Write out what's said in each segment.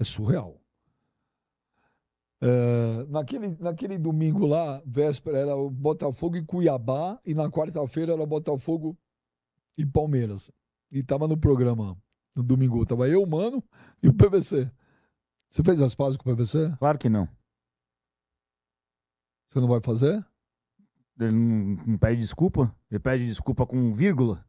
É surreal. É, naquele, naquele domingo lá, véspera, era o Botafogo e Cuiabá, e na quarta-feira era o Botafogo e Palmeiras. E tava no programa no domingo. Tava eu, Mano e o PVC. Você fez as pazes com o PVC? Claro que não. Você não vai fazer? Ele não, não pede desculpa? Ele pede desculpa com vírgula?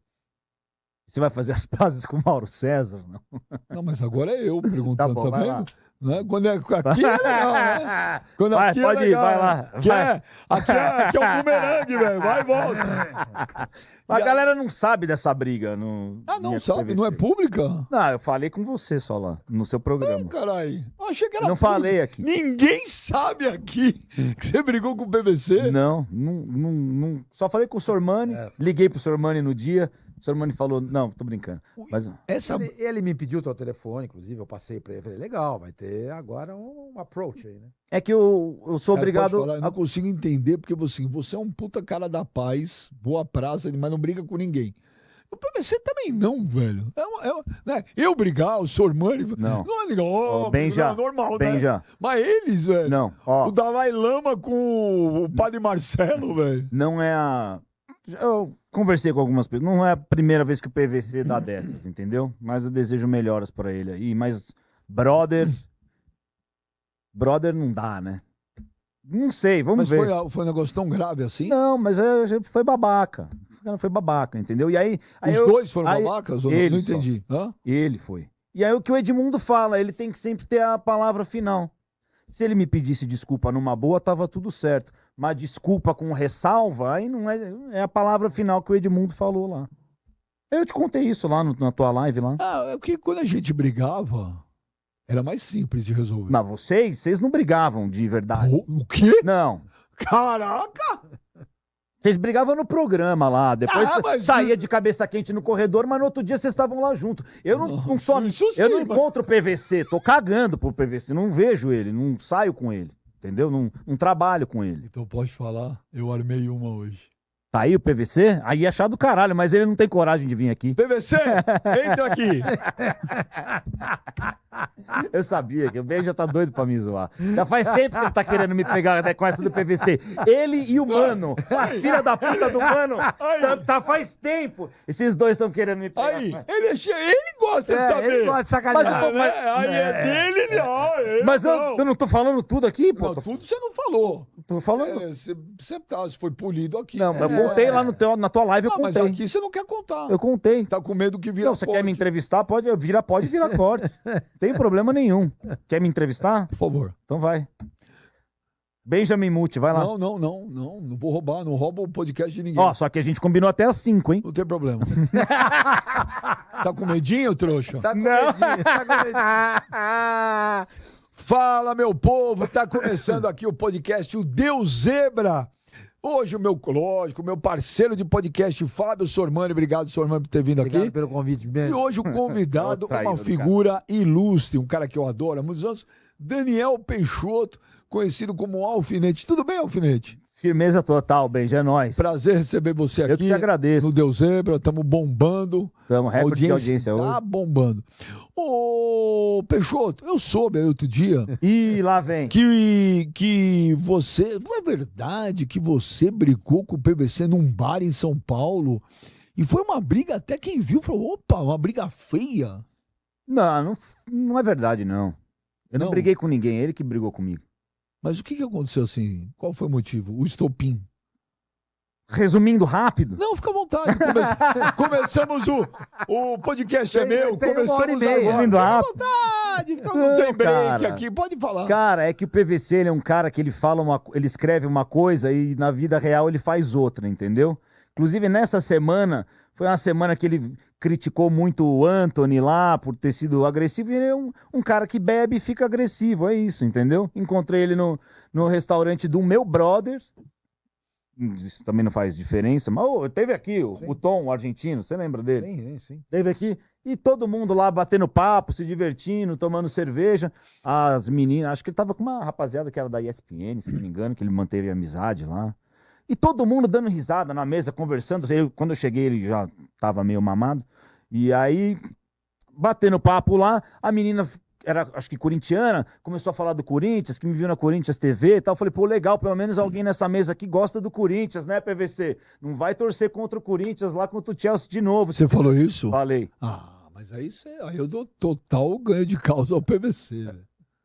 Você vai fazer as pazes com o Mauro César? Não, não mas agora é eu tá perguntando, tá, bom, Lá. Né? Quando é, aqui é legal, né? Quando vai, aqui é pode é legal, ir, vai lá. Né? Aqui, é, vai. É, aqui, é, aqui é um bumerangue, velho. Vai e volta. A e galera a... não sabe dessa briga. No... Ah, não sabe? Não é pública? Não, eu falei com você só lá, no seu programa. Ai, caralho. Achei que era Não falei aqui. Ninguém sabe aqui que você brigou com o BBC. Não, não, não, não. só falei com o Sormani, é. liguei pro Mani no dia. O Sr. Mani falou, não, tô brincando. Mas... Essa... Ele, ele, me pediu o seu telefone, inclusive, eu passei pra ele. Falei, legal, vai ter é agora um approach aí, né? É que eu, eu sou cara, obrigado. Falar, eu não a... consigo entender, porque tipo assim, você é um puta cara da paz, boa praça, mas não briga com ninguém. O PVC também não, velho. É, é, né? Eu brigar, o Sormani. Não. Não é legal. Oh, é bem já. É normal, bem né? já. Mas eles, velho. Não. Oh. O Dalai Lama com o Padre Marcelo, velho. Não é a. Eu conversei com algumas pessoas. Não é a primeira vez que o PVC dá dessas, entendeu? Mas eu desejo melhoras para ele aí. Mas, brother brother não dá, né? Não sei, vamos mas ver. Mas foi, ah, foi um negócio tão grave assim? Não, mas é, é foi babaca. O cara foi babaca, entendeu? E aí. aí Os eu, dois foram aí, babacas? Ou não entendi. Ele foi. E aí o que o Edmundo fala, ele tem que sempre ter a palavra final. Se ele me pedisse desculpa numa boa, tava tudo certo. Mas desculpa com ressalva, aí não é, é a palavra final que o Edmundo falou lá. Eu te contei isso lá no, na tua live lá. Ah, é porque quando a gente brigava, era mais simples de resolver. Mas vocês, vocês não brigavam de verdade. O, o quê? Não. Caraca! Vocês brigavam no programa lá, depois ah, mas... saía de cabeça quente no corredor, mas no outro dia vocês estavam lá junto. Eu não, não, não só, sim, eu não encontro o PVC, tô cagando pro PVC, não vejo ele, não saio com ele, entendeu? Não, não trabalho com ele. Então pode falar, eu armei uma hoje. Tá aí o PVC? Aí é chato do caralho, mas ele não tem coragem de vir aqui. PVC, entra aqui! eu sabia que o Ben já tá doido pra me zoar. Já faz tempo que ele tá querendo me pegar até né, com essa do PVC. Ele e o Mano, a filha da puta do Mano, tá, tá faz tempo. Esses dois estão querendo me pegar. Aí, né? ele, é ele gosta é, de saber. Ele gosta de sacanear. Mas, né? mas... Aí é, é, dele, ele, ó, ele é, Mas eu não. eu não tô falando tudo aqui, pô. Não, tudo você não falou. Tô falando. É, você, você, tá, foi polido aqui. Não, mas contei lá no teu, na tua live, eu não, ah, contei. Mas aqui você não quer contar. Eu contei. Tá com medo que vira Não, você corte. quer me entrevistar? Pode, vira, pode virar corte. tem problema nenhum. Quer me entrevistar? Por favor. Então vai. Benjamin Muti, vai lá. Não, não, não, não. Não vou roubar, não roubo o podcast de ninguém. Ó, só que a gente combinou até às 5, hein? Não tem problema. tá com medinho, trouxa? Tá com não. medinho, tá com medinho. Fala, meu povo! Tá começando aqui o podcast O Deus Zebra. Hoje, o meu, lógico, o meu parceiro de podcast, Fábio Sormani. Obrigado, Sormani, por ter vindo Obrigado aqui. Obrigado pelo convite. E hoje o convidado, traído, uma figura ilustre, um cara que eu adoro há muitos anos, Daniel Peixoto, conhecido como Alfinete. Tudo bem, Alfinete? Firmeza total, Benji, é nóis. Prazer receber você aqui. Eu te agradeço. No Deus Zebra, estamos bombando. Estamos, recorde audiência, de audiência tá hoje. Tá bombando. Ô, Peixoto, eu soube aí outro dia. Ih, lá vem. Que, que você. Foi verdade que você brigou com o PVC num bar em São Paulo. E foi uma briga, até quem viu falou: opa, uma briga feia. Não, não, não é verdade, não. Eu não, não briguei com ninguém, ele que brigou comigo. Mas o que, que aconteceu assim? Qual foi o motivo? O estopim. Resumindo rápido? Não, fica à vontade. Come... começamos o, o podcast é tem, é meu. começamos uma Resumindo rápido. Fica à vontade, fica não, tem break cara. aqui, pode falar. Cara, é que o PVC ele é um cara que ele fala uma, ele escreve uma coisa e na vida real ele faz outra, entendeu? Inclusive nessa semana foi uma semana que ele criticou muito o Anthony lá por ter sido agressivo. Ele é um, um, cara que bebe e fica agressivo, é isso, entendeu? Encontrei ele no, no restaurante do meu brother. Hum, isso também não faz diferença, mas oh, teve aqui o, o Tom, o argentino, você lembra dele? Sim, sim, sim. Teve aqui e todo mundo lá batendo papo, se divertindo, tomando cerveja. As meninas, acho que ele tava com uma rapaziada que era da ESPN, se não me engano, que ele manteve amizade lá. E todo mundo dando risada na mesa, conversando. Eu, quando eu cheguei, ele já tava meio mamado. E aí, batendo papo lá, a menina era, acho que corintiana, começou a falar do Corinthians, que me viu na Corinthians TV e tal. falei, pô, legal, pelo menos alguém nessa mesa aqui gosta do Corinthians, né, PVC? Não vai torcer contra o Corinthians lá contra o Chelsea de novo. Você falou isso? Falei. Ah, mas aí, você, aí eu dou total ganho de causa ao PVC.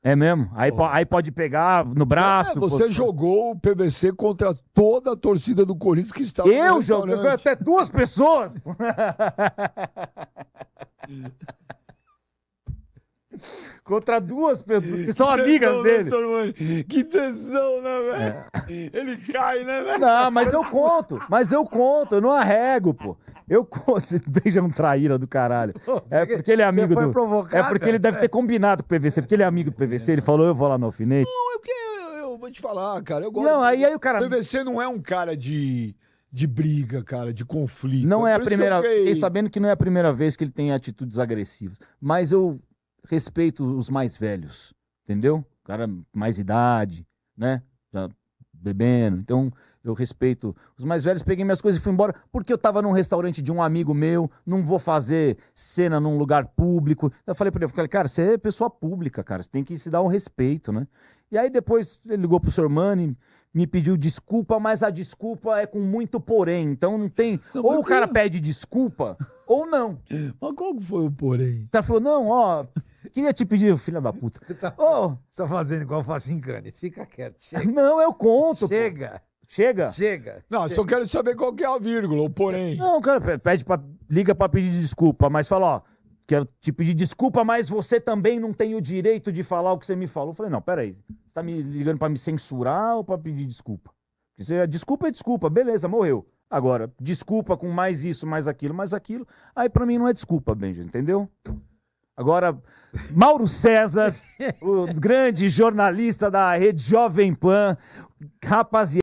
É mesmo? Aí, oh. aí pode pegar no é, braço. É, você pô... jogou o PVC contra toda a torcida do Corinthians que estava. Eu joguei até duas pessoas! Contra duas pessoas que são que amigas tesão, né, dele. que tesão, né, velho? É. Ele cai, né, velho? Não, mas eu conto, mas eu conto, eu não arrego, pô. Eu conto, esse é um traíra do caralho. é porque ele é amigo do. Provocado? É porque ele deve ter combinado com o PVC, porque ele é amigo do PVC, ele falou, eu vou lá no alfinete. Não, é porque eu, eu vou te falar, cara. Eu gosto. Não, aí, aí o cara. O PVC não é um cara de de briga, cara, de conflito. Não é, é a primeira vez. Fiquei sabendo que não é a primeira vez que ele tem atitudes agressivas. Mas eu respeito os mais velhos, entendeu? cara mais idade, né? Já bebendo. Então, eu respeito os mais velhos, peguei minhas coisas e fui embora, porque eu tava num restaurante de um amigo meu, não vou fazer cena num lugar público. Eu falei para ele, falei, cara, você é pessoa pública, cara, você tem que se dar um respeito, né? E aí depois ele ligou pro Mani, me pediu desculpa, mas a desculpa é com muito porém, então não tem... Não, ou o cara eu... pede desculpa, ou não. Mas qual que foi o porém? O cara falou, não, ó, queria te pedir, filha da puta. Você tá, oh, tá fazendo igual Facincani. Fica quieto. Chega. Não, eu conto. Chega. Pô. Chega? Chega. Não, chega. só quero saber qual que é a vírgula, o porém. Não, cara, pede pra, liga pra pedir desculpa, mas fala, ó, quero te pedir desculpa, mas você também não tem o direito de falar o que você me falou. Eu falei, não, peraí, você tá me ligando pra me censurar ou pra pedir desculpa? Porque você, ah, desculpa é desculpa, beleza, morreu. Agora, desculpa com mais isso, mais aquilo, mais aquilo, aí pra mim não é desculpa, Benji, entendeu? Agora, Mauro César, o grande jornalista da Rede Jovem Pan, rapaziada.